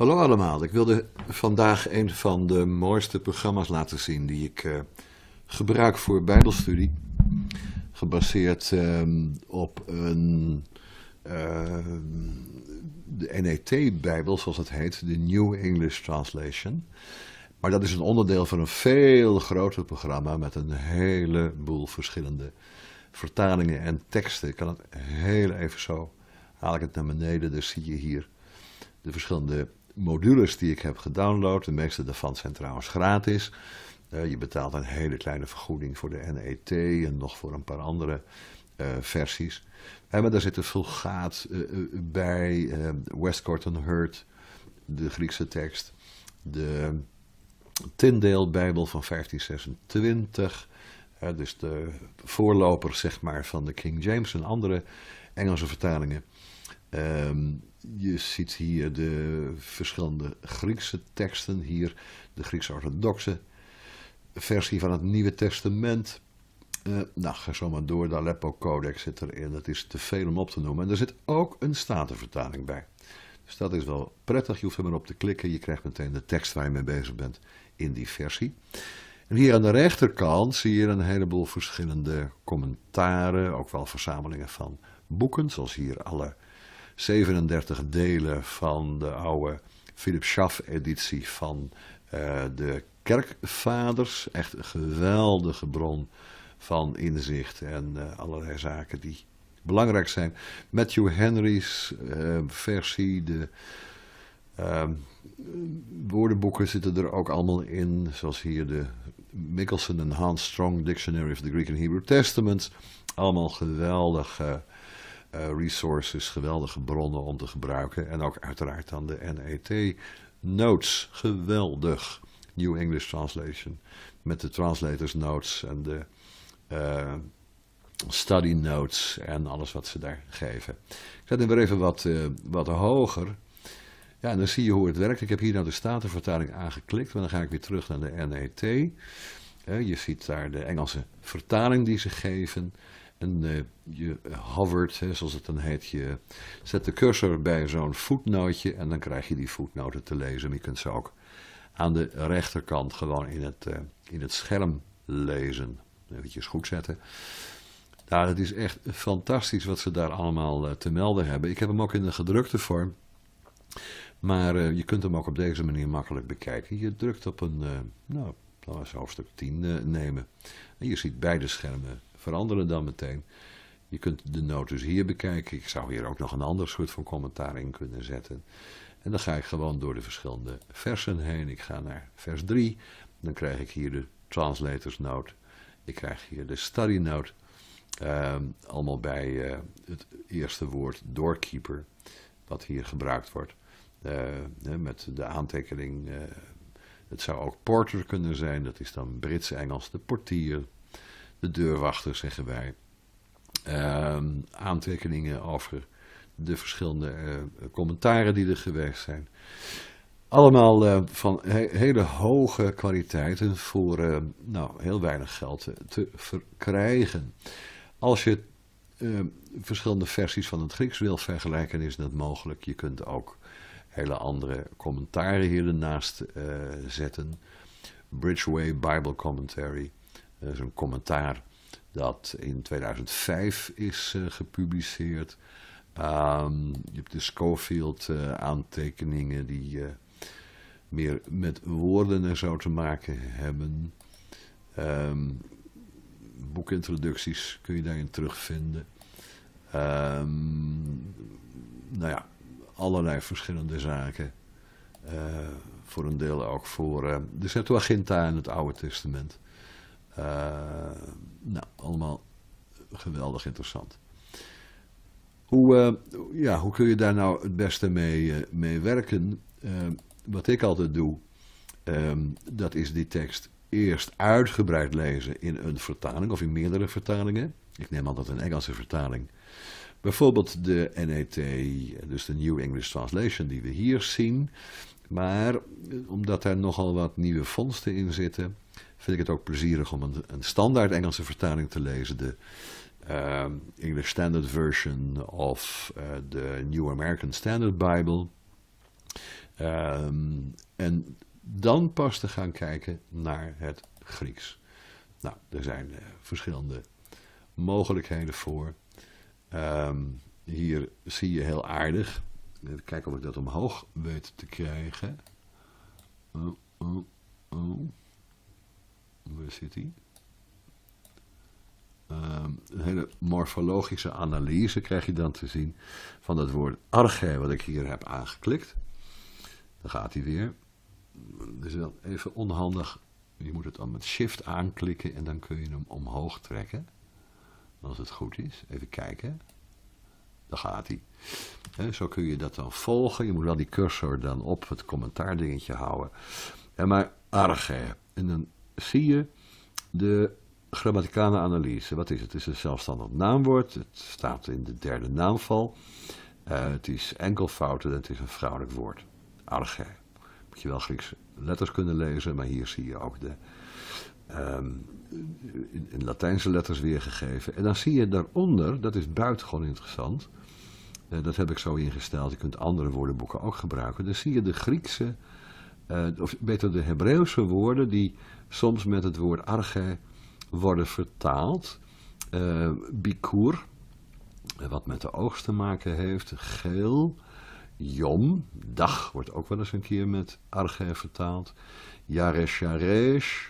Hallo allemaal, ik wilde vandaag een van de mooiste programma's laten zien die ik eh, gebruik voor bijbelstudie. Gebaseerd ehm, op een, ehm, de NET-bijbel, zoals het heet, de New English Translation. Maar dat is een onderdeel van een veel groter programma met een heleboel verschillende vertalingen en teksten. Ik kan het heel even zo, haal ik het naar beneden, dus zie je hier de verschillende modules die ik heb gedownload, de meeste daarvan zijn trouwens gratis. Eh, je betaalt een hele kleine vergoeding voor de NET en nog voor een paar andere eh, versies. Eh, maar daar zit een Vulgaat bij, Westcott and Hurt, de Griekse tekst, de Tyndale Bijbel van 1526, dus de voorloper zeg maar, van de King James en andere Engelse vertalingen. Um, je ziet hier de verschillende Griekse teksten, hier de Grieks-orthodoxe versie van het Nieuwe Testament. Uh, nou, ga zo maar door, de Aleppo-codex zit erin, dat is te veel om op te noemen. En er zit ook een statenvertaling bij. Dus dat is wel prettig, je hoeft hem maar op te klikken, je krijgt meteen de tekst waar je mee bezig bent in die versie. En hier aan de rechterkant zie je een heleboel verschillende commentaren, ook wel verzamelingen van boeken, zoals hier alle 37 delen van de oude Philip Schaff-editie van eh, de Kerkvaders. Echt een geweldige bron van inzicht en eh, allerlei zaken die belangrijk zijn. Matthew Henry's eh, versie, de ehm, woordenboeken zitten er ook allemaal in, zoals hier de Mickelson en Hans Strong Dictionary of the Greek and Hebrew Testaments. Allemaal geweldige eh, resources, geweldige bronnen om te gebruiken. En ook uiteraard dan de NET Notes. Geweldig. New English Translation. Met de translators notes en de eh, study notes en alles wat ze daar geven. Ik zet hem weer even wat, eh, wat hoger. Ja, en dan zie je hoe het werkt. Ik heb hier nou de Statenvertaling aangeklikt, maar dan ga ik weer terug naar de NET. je ziet daar de Engelse vertaling die ze geven. En eh, je hovert, hè, zoals het dan heet, je zet de cursor bij zo'n voetnootje en dan krijg je die voetnoten te lezen. Maar je kunt ze ook aan de rechterkant gewoon in het, eh, in het scherm lezen. Even goed zetten. Nou, het is echt fantastisch wat ze daar allemaal eh, te melden hebben. Ik heb hem ook in de gedrukte vorm. Maar je kunt hem ook op deze manier makkelijk bekijken. Je drukt op een, nou, laten we hoofdstuk 10 nemen. En je ziet beide schermen veranderen dan meteen. Je kunt de notus hier bekijken. Ik zou hier ook nog een ander soort van commentaar in kunnen zetten. En dan ga ik gewoon door de verschillende versen heen. Ik ga naar vers 3. Dan krijg ik hier de translators note. Ik krijg hier de study note. Ehm, allemaal bij eh, het eerste woord doorkeeper, wat hier gebruikt wordt. Eh, met de aantekening, eh, het zou ook porter kunnen zijn, dat is dan Brits-Engels de portier, de deurwachter, zeggen wij. Ehm, aantekeningen over de verschillende eh, commentaren die er geweest zijn. Allemaal eh, van hele hoge kwaliteiten voor eh, nou, heel weinig geld te verkrijgen. Als je verschillende versies van het Grieks wil vergelijken, is dat mogelijk. Je kunt ook hele andere commentaren hier ernaast zetten. Bridgeway Bible Commentary er is een commentaar dat in 2005 is eh, gepubliceerd. Ehm, je hebt de Schofield-aantekeningen eh, die eh, meer met woorden en zo te maken hebben. Ehm, boekintroducties kun je daarin terugvinden. Um, nou ja, allerlei verschillende zaken. voor een deel ook voor de Septuaginta in het Oude Testament. Eh, nou, allemaal geweldig interessant. Hoe, eh, ja, hoe kun je daar nou het beste mee, eh, mee werken? wat ik altijd doe, ehm, dat is die tekst eerst uitgebreid lezen in een vertaling of in meerdere vertalingen. Ik neem altijd een Engelse vertaling. Bijvoorbeeld de NET, dus de New English Translation die we hier zien. Maar omdat daar nogal wat nieuwe vondsten in zitten, vind ik het ook plezierig om een, een standaard Engelse vertaling te lezen. De ehm, English Standard Version of eh, de New American Standard Bible. Ehm, en dan pas te gaan kijken naar het Grieks. Nou, er zijn eh, verschillende mogelijkheden voor. Ehm, hier zie je heel aardig. Even kijken of ik dat omhoog weet te krijgen. Oh, oh, oh. Waar zit hij? een hele morfologische analyse krijg je dan te zien van dat woord arche, wat ik hier heb aangeklikt. Dan gaat hij weer. Dat is wel even onhandig. Je moet het dan met shift aanklikken en dan kun je hem omhoog trekken. Als het goed is. Even kijken. Daar gaat hij. Zo kun je dat dan volgen. Je moet wel die cursor dan op het commentaardingetje houden. En maar arche. En dan zie je de grammaticale analyse. Wat is het? Het is een zelfstandig naamwoord. Het staat in de derde naamval. Eh, het is enkelvoud en het is een vrouwelijk woord. Arche. Moet je wel Griekse letters kunnen lezen, maar hier zie je ook de in, ehm, in, Latijnse letters weergegeven. En dan zie je daaronder, dat is buitengewoon interessant. Eh, dat heb ik zo ingesteld. Je kunt andere woordenboeken ook gebruiken. Dan zie je de Griekse eh, of beter de Hebreeuwse woorden die soms met het woord arche worden vertaald. Eh, bikur, wat met de oogst te maken heeft, geel, Jom, dag, wordt ook wel eens een keer met arge vertaald. Yaresh Yaresh,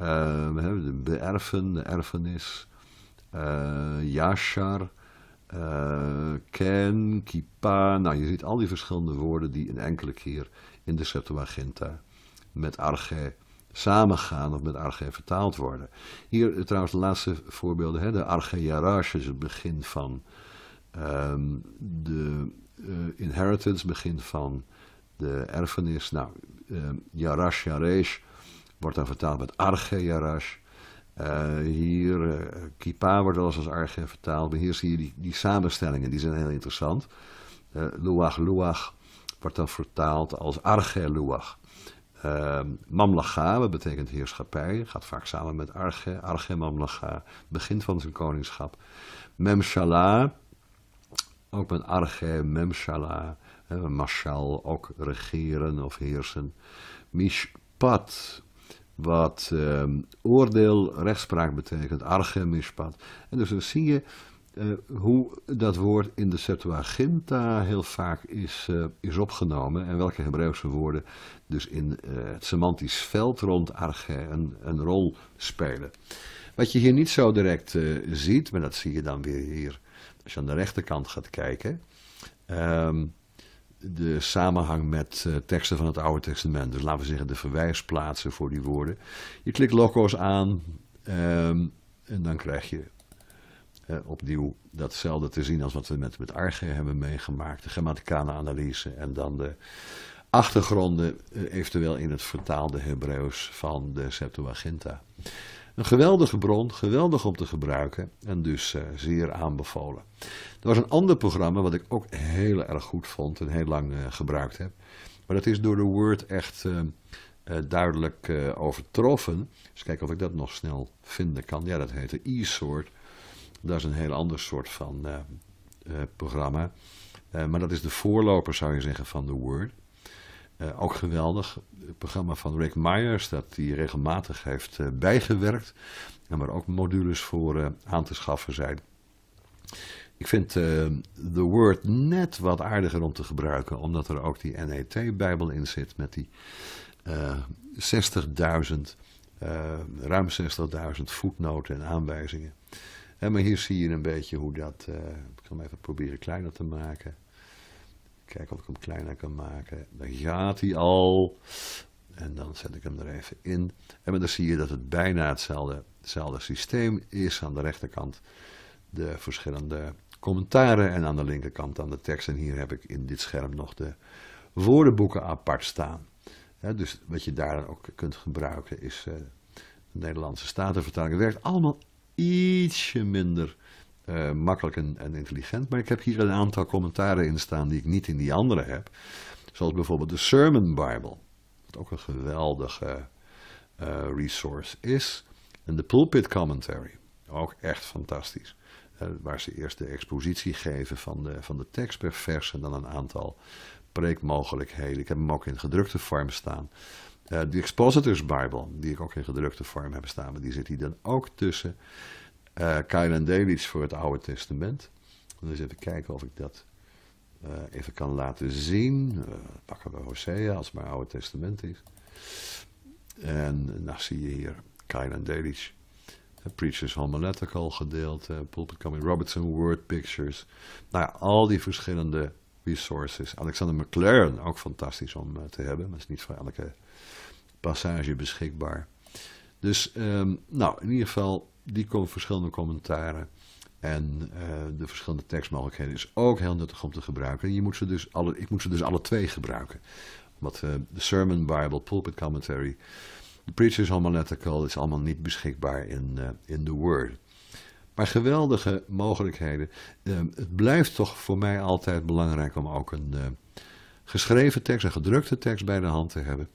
uh, eh, de erfen, de erfenis. yashar, eh, ken, kipa. Nou, je ziet al die verschillende woorden die een enkele keer in de Septuaginta met arche samengaan of met arche vertaald worden. Hier eh, trouwens de laatste voorbeelden. Hè, de arge yarash is het begin van ehm, de uh, inheritance, begin van de erfenis. Nou, um, ehm, yarash yaresh wordt dan vertaald met arge yarash. Eh, hier, uh, eh, Kipa wordt wel als Arge vertaald, maar hier zie je die, die samenstellingen, die zijn heel interessant. Uh, eh, luach, luach wordt dan vertaald als Arge luach. Ehm, uh, mamlacha, betekent heerschappij, gaat vaak samen met Arge. Arge mamlacha, begin van zijn koningschap. Memshala ook met Memshala memshalah, mashal, ook regeren of heersen. Mishpat, wat ehm, oordeel, rechtspraak betekent, archemispat. En dus dan zie je eh, hoe dat woord in de Septuaginta heel vaak is, eh, is opgenomen en welke Hebreeuwse woorden dus in eh, het semantisch veld rond arche een, een, rol spelen. Wat je hier niet zo direct ziet, maar dat zie je dan weer hier als je aan de rechterkant gaat kijken. Um, de samenhang met eh, teksten van het Oude Testament. Dus laten we zeggen de verwijsplaatsen voor die woorden. Je klikt locos aan ehm, en dan krijg je eh, opnieuw datzelfde te zien als wat we met, met Arge hebben meegemaakt. De grammaticale analyse en dan de achtergronden, eh, eventueel in het vertaalde Hebreeuws van de Septuaginta. Een geweldige bron, geweldig om te gebruiken en dus eh, zeer aanbevolen. Er was een ander programma wat ik ook heel erg goed vond en heel lang eh, gebruikt heb. Maar dat is door de Word echt eh, duidelijk overtroffen. Dus kijken of ik dat nog snel vinden kan. Ja, dat heet e sort Dat is een heel ander soort van programma. maar dat is de voorloper, zou je zeggen, van de Word. Eh, ook geweldig, het programma van Rick Myers, dat hij regelmatig heeft eh, bijgewerkt. En waar ook modules voor eh, aan te schaffen zijn. Ik vind The Word net wat aardiger om te gebruiken, omdat er ook die NET-bijbel in zit met die 60.000, ruim 60.000 voetnoten en aanwijzingen. maar hier zie je een beetje hoe dat, ik ga hem even proberen kleiner te maken Kijk of ik hem kleiner kan maken. Dan gaat hij al. En dan zet ik hem er even in. En dan zie je dat het bijna hetzelfde, hetzelfde systeem is. Aan de rechterkant de verschillende commentaren en aan de linkerkant dan de tekst. En hier heb ik in dit scherm nog de woordenboeken apart staan. dus wat je daar ook kunt gebruiken is de eh, Nederlandse Statenvertaling. Het werkt allemaal ietsje minder eh, makkelijk en, en, intelligent. Maar ik heb hier een aantal commentaren in staan die ik niet in die andere heb. Zoals bijvoorbeeld de Sermon Bible. Wat ook een geweldige eh, resource is. En de Pulpit Commentary. Ook echt fantastisch. Eh, waar ze eerst de expositie geven van de, van de tekst per vers. En dan een aantal preekmogelijkheden. Ik heb hem ook in gedrukte vorm staan. de Expositors Bible, die ik ook in gedrukte vorm heb staan. Maar die zit hier dan ook tussen uh, eh, and Daly's voor het Oude Testament. eens even kijken of ik dat eh, even kan laten zien. Eh, pakken we Hosea als het maar Oude Testament is. En dan nou zie je hier Kylan Daly's. Preachers Homiletical gedeelte, Pulpit Coming Robertson Word Pictures. Nou ja, al die verschillende resources. Alexander McLaren, ook fantastisch om te hebben. Maar is niet voor elke passage beschikbaar. Dus ehm, nou, in ieder geval die komen verschillende commentaren. En eh, de verschillende tekstmogelijkheden is ook heel nuttig om te gebruiken. Je moet ze dus alle, ik moet ze dus alle twee gebruiken. Want eh, de Sermon Bible, Pulpit Commentary, de Preacher's Homiletical is allemaal niet beschikbaar in, uh, in The Word. Maar geweldige mogelijkheden. het blijft toch voor mij altijd belangrijk om ook een geschreven tekst, een gedrukte tekst bij de hand te hebben.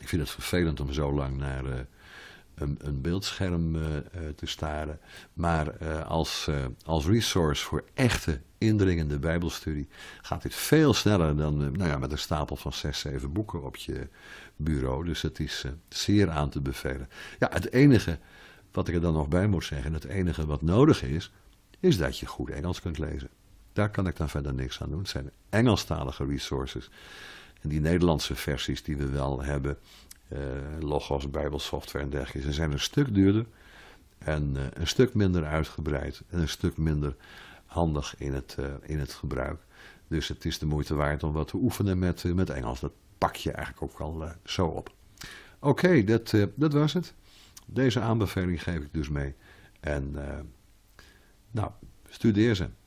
Ik vind het vervelend om zo lang naar een, een beeldscherm eh, eh, te staren. Maar eh, als, als resource voor echte indringende Bijbelstudie gaat dit veel sneller dan nou ja, met een stapel van zes, zeven boeken op je bureau. Dus het is zeer aan te bevelen. Ja, het enige wat ik er dan nog bij moet zeggen, het enige wat nodig is, is dat je goed Engels kunt lezen. Daar kan ik dan verder niks aan doen. Het zijn Engelstalige resources. En die Nederlandse versies die we wel hebben, eh, logos, Bijbelsoftware en dergelijke. Ze zijn een stuk duurder en eh, een stuk minder uitgebreid en een stuk minder handig in het, eh, in het gebruik. Dus het is de moeite waard om wat te oefenen met, met Engels. Dat pak je eigenlijk ook al zo op. Oké, dat, dat was het. Deze aanbeveling geef ik dus mee. En nou, studeer ze.